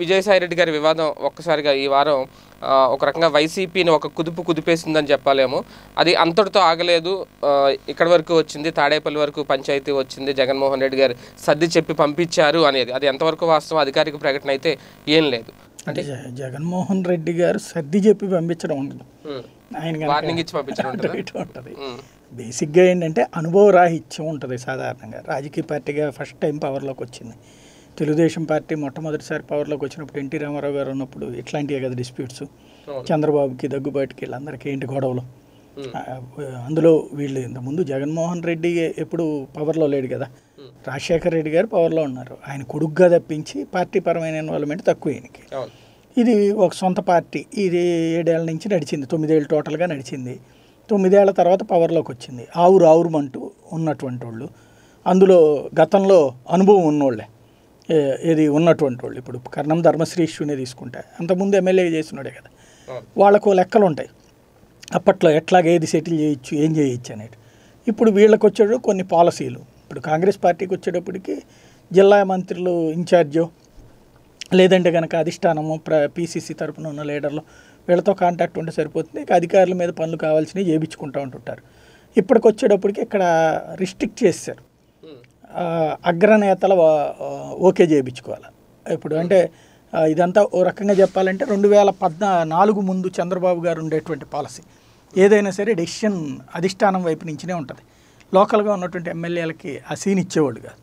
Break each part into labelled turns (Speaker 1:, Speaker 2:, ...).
Speaker 1: విజయసాయిరెడ్డి గారి వివాదం ఒక్కసారిగా ఈ వారం ఒక రకంగా వైసీపీని ఒక కుదుపు కుదిపేసిందని చెప్పాలేమో అది అంతటితో ఆగలేదు ఇక్కడి వరకు వచ్చింది తాడేపల్లి వరకు పంచాయతీ వచ్చింది జగన్మోహన్ రెడ్డి గారు సర్ది చెప్పి పంపించారు అనేది అది ఎంతవరకు వాస్తవం అధికారిక ప్రకటన అయితే
Speaker 2: ఏం లేదు అంటే
Speaker 1: జగన్మోహన్ రెడ్డి గారు సర్ది చెప్పి పంపించడం ఉండదు ఆయన వార్నింగ్ ఇచ్చి పంపించడం ఉంటుంది బేసిక్గా ఏంటంటే అనుభవ రాహిత్యం ఉంటుంది సాధారణంగా రాజకీయ పార్టీగా ఫస్ట్ టైం పవర్లోకి వచ్చింది తెలుగుదేశం పార్టీ మొట్టమొదటిసారి పవర్లోకి వచ్చినప్పుడు ఎన్టీ రామారావు గారు ఉన్నప్పుడు ఇట్లాంటివే కదా డిస్ప్యూట్స్ చంద్రబాబుకి దగ్గుబాటుకి వీళ్ళందరికీ ఏంటి గొడవలు అందులో వీళ్ళు ఇంతకుముందు జగన్మోహన్ రెడ్డి ఎప్పుడు పవర్లో లేడు కదా రాజశేఖర రెడ్డి గారు పవర్లో ఉన్నారు ఆయన కొడుగ్గా తప్పించి పార్టీ పరమైన ఇన్వాల్వ్మెంట్ తక్కువ ఆయనకి ఇది ఒక సొంత పార్టీ ఇది ఏడేళ్ల నుంచి నడిచింది తొమ్మిదేళ్ళు టోటల్గా నడిచింది తొమ్మిదేళ్ల తర్వాత పవర్లోకి వచ్చింది ఆవురు అంటూ ఉన్నటువంటి వాళ్ళు అందులో గతంలో అనుభవం ఉన్నోళ్ళే ఇది ఉన్నటువంటి వాళ్ళు ఇప్పుడు కర్ణం ధర్మశ్రీ తీసుకుంటే అంతకుముందు ఎమ్మెల్యే చేస్తున్నాడే కదా వాళ్ళకు లెక్కలు ఉంటాయి అప్పట్లో ఏది సెటిల్ చేయొచ్చు ఏం చేయొచ్చు అనేది ఇప్పుడు వీళ్ళకి వచ్చాడు కొన్ని పాలసీలు ఇప్పుడు కాంగ్రెస్ పార్టీకి వచ్చేటప్పటికి జిల్లా మంత్రులు ఇన్ఛార్జో లేదంటే కనుక అధిష్టానము ప్ర పీసీసీ తరపున ఉన్న లీడర్లు వీళ్ళతో కాంటాక్ట్ ఉంటే సరిపోతుంది అధికారుల మీద పనులు కావాల్సినవి చేయించుకుంటూ ఉంటుంటారు ఇప్పటికి వచ్చేటప్పటికి ఇక్కడ రిస్ట్రిక్ట్ చేస్తారు అగ్రనేతల ఓకే చేయించుకోవాలి ఇప్పుడు అంటే ఇదంతా ఓ రకంగా చెప్పాలంటే రెండు వేల పద్నా నాలుగు ముందు చంద్రబాబు గారు ఉండేటువంటి పాలసీ ఏదైనా సరే డెసిషన్ అధిష్టానం వైపు నుంచినే ఉంటుంది లోకల్గా ఉన్నటువంటి ఎమ్మెల్యేలకి ఆ సీన్ ఇచ్చేవాళ్ళు కాదు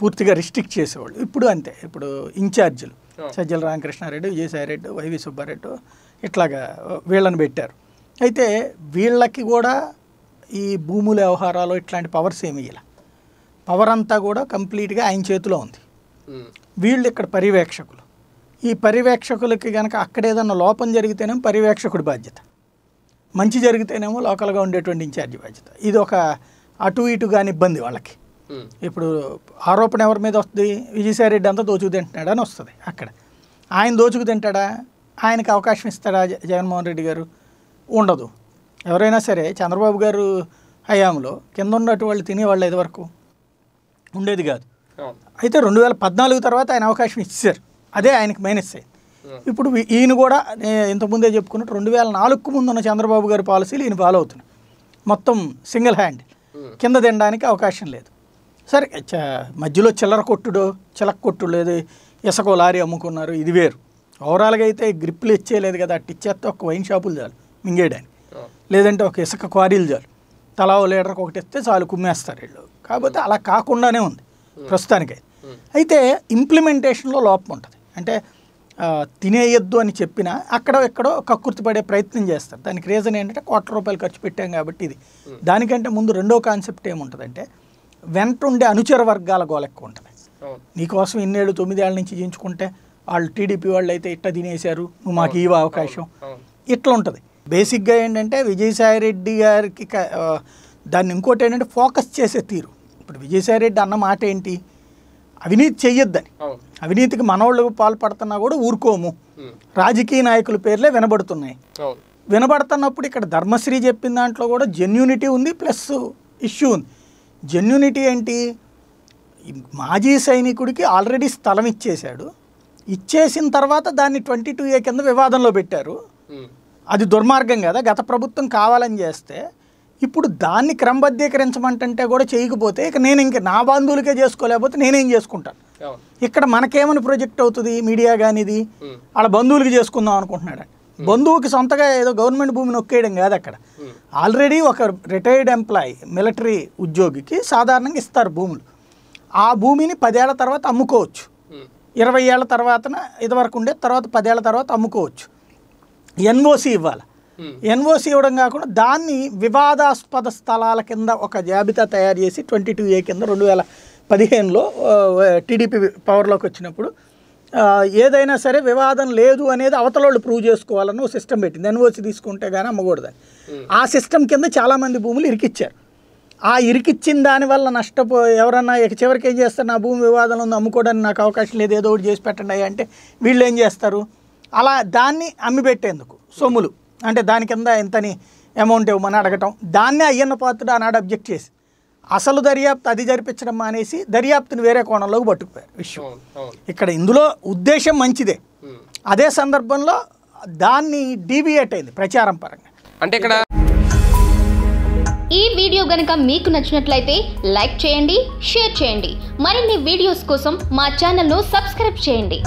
Speaker 1: పూర్తిగా రిస్ట్రిక్ట్ చేసేవాళ్ళు ఇప్పుడు అంతే ఇప్పుడు ఇన్ఛార్జీలు సజ్జల రామకృష్ణారెడ్డి విజయసాయిరెడ్డి వైవి సుబ్బారెడ్డి ఇట్లాగా వీళ్ళని పెట్టారు అయితే వీళ్ళకి కూడా ఈ భూముల వ్యవహారాలు ఇట్లాంటి పవర్స్ ఏమి ఇలా పవర్ అంతా కూడా కంప్లీట్గా ఆయన చేతిలో ఉంది వీళ్ళు ఇక్కడ పర్యవేక్షకులు ఈ పర్యవేక్షకులకి కనుక అక్కడ ఏదన్నా లోపం జరిగితేనేమో పర్యవేక్షకుడి బాధ్యత మంచి జరిగితేనేమో లోకల్గా ఉండేటువంటి ఇన్ఛార్జి బాధ్యత ఇది ఒక అటు ఇటు కాని ఇబ్బంది వాళ్ళకి ఇప్పుడు ఆరోపణ ఎవరి మీద వస్తుంది విజయసాయి రెడ్డి అంతా దోచుకు తింటున్నాడా అని వస్తుంది అక్కడ ఆయన దోచుకు తింటాడా ఆయనకు అవకాశం ఇస్తాడా జగన్మోహన్ రెడ్డి గారు ఉండదు ఎవరైనా సరే చంద్రబాబు గారు హయాంలో కింద ఉన్నట్టు వాళ్ళు తినేవాళ్ళు ఇదివరకు ఉండేది కాదు అయితే రెండు వేల పద్నాలుగు తర్వాత ఆయన అవకాశం ఇచ్చారు అదే ఆయనకు మైనస్ అయింది ఇప్పుడు ఈయన కూడా ఇంతకుముందే చెప్పుకున్నట్టు రెండు వేల నాలుగుకు ముందు ఉన్న చంద్రబాబు గారి పాలసీలు ఈయన ఫాలో అవుతున్నాయి మొత్తం సింగిల్ హ్యాండ్ కింద తినడానికి అవకాశం లేదు సరే మధ్యలో చిల్లర కొట్టుడు చిలక కొట్టుడు లేదు ఇసుక లారీ అమ్ముకున్నారు ఇది వేరు ఓవరాల్గా అయితే గ్రిప్లు ఇచ్చేయలేదు కదా అట్టి ఇచ్చేస్తే ఒక వైన్ షాపులు చాలు మింగేయడానికి లేదంటే ఒక ఇసుక క్వారీలు చాలు తలావు లీటర్కి ఒకటి ఇస్తే చాలు కుమ్మేస్తారు వీళ్ళు కాకపోతే అలా కాకుండానే ఉంది ప్రస్తుతానికి అయితే ఇంప్లిమెంటేషన్లో లోపం ఉంటుంది అంటే తినేయొద్దు అని చెప్పినా అక్కడ ఎక్కడో కక్కుర్తి పడే ప్రయత్నం చేస్తారు దానికి రీజన్ ఏంటంటే కోట్ల రూపాయలు ఖర్చు పెట్టాం కాబట్టి ఇది దానికంటే ముందు రెండో కాన్సెప్ట్ ఏముంటుందంటే వెంట ఉండే అనుచర వర్గాల గోల ఎక్కువ ఉంటుంది నీకోసం ఇన్నేళ్ళు తొమ్మిదేళ్ళ నుంచి చేయించుకుంటే వాళ్ళు టీడీపీ వాళ్ళు అయితే ఇట్ట తినేశారు నువ్వు మాకు ఇవ్వ అవకాశం ఇట్లా ఉంటుంది బేసిక్గా ఏంటంటే విజయసాయిరెడ్డి గారికి దాన్ని ఇంకోటి ఏంటంటే ఫోకస్ చేసే తీరు ఇప్పుడు విజయసాయిరెడ్డి అన్న మాట ఏంటి అవినీతి చెయ్యొద్దని అవినీతికి మనవాళ్ళు పాల్పడుతున్నా కూడా ఊరుకోము రాజకీయ నాయకుల పేర్లే వినబడుతున్నాయి వినబడుతున్నప్పుడు ఇక్కడ ధర్మశ్రీ చెప్పిన దాంట్లో కూడా జెన్యూనిటీ ఉంది ప్లస్ ఇష్యూ ఉంది జెన్యూనిటీ ఏంటి మాజీ సైనికుడికి ఆల్రెడీ స్థలం ఇచ్చేశాడు ఇచ్చేసిన తర్వాత దాన్ని ట్వంటీ టూ ఏ కింద వివాదంలో పెట్టారు అది దుర్మార్గం కదా గత ప్రభుత్వం కావాలని చేస్తే ఇప్పుడు దాన్ని క్రమబద్ధీకరించమంటే కూడా చేయకపోతే ఇక నేను ఇంక నా బంధువులకే చేసుకోలేకపోతే నేనేం చేసుకుంటాను ఇక్కడ మనకేమని ప్రొజెక్ట్ అవుతుంది మీడియా కానిది వాళ్ళ బంధువులకి చేసుకుందాం అనుకుంటున్నాడు బంధువుకి సొంతగా ఏదో గవర్నమెంట్ భూమిని నొక్కేయడం కాదు అక్కడ ఆల్రెడీ ఒక రిటైర్డ్ ఎంప్లాయీ మిలిటరీ ఉద్యోగికి సాధారణంగా ఇస్తారు భూములు ఆ భూమిని పదేళ్ల తర్వాత అమ్ముకోవచ్చు ఇరవై ఏళ్ళ తర్వాతన ఇదివరకు ఉండే తర్వాత పదేళ్ల తర్వాత అమ్ముకోవచ్చు ఎన్ఓసి ఇవ్వాలి ఎన్ఓసి ఇవ్వడం కాకుండా దాన్ని వివాదాస్పద స్థలాల కింద ఒక జాబితా తయారు చేసి ట్వంటీ టూ ఏ కింద రెండు వేల పదిహేనులో టీడీపీ పవర్లోకి వచ్చినప్పుడు ఏదైనా సరే వివాదం లేదు అనేది అవతలోళ్ళు ప్రూవ్ చేసుకోవాలని ఒక సిస్టమ్ పెట్టింది ఎన్ఓసి తీసుకుంటే కానీ అమ్మకూడదని ఆ సిస్టమ్ కింద చాలామంది భూములు ఇరికిచ్చారు ఆ ఇరికిచ్చిన దానివల్ల నష్టపో ఎవరన్నా చివరికి ఏం చేస్తారు నా భూమి వివాదంలో ఉంది అమ్ముకోవడానికి నాకు అవకాశం లేదు ఏదో ఒకటి చేసి పెట్టండి అంటే వీళ్ళు ఏం చేస్తారు అలా దాన్ని అమ్మిపెట్టేందుకు సొమ్ములు అంటే దాని కింద ఎంతని అమౌంట్ ఇవ్వమని అడగటం దాన్నే అయ్యన్న పాత్రుడు ఆనాడు అబ్జెక్ట్ చేసి అసలు దర్యాప్తు అది జరిపించడం మానేసి దర్యాప్తుని వేరే కోణంలోకి పట్టుకుపోయారు విషయం ఇక్కడ ఇందులో ఉద్దేశం మంచిదే అదే సందర్భంలో దాన్ని డీవియేట్ అయింది ప్రచారం పరంగా అంటే ఇక్కడ ఈ వీడియో గనక మీకు నచ్చినట్లయితే లైక్ చేయండి షేర్ చేయండి మరిన్ని వీడియోస్ కోసం మా ఛానల్ను సబ్స్క్రైబ్ చేయండి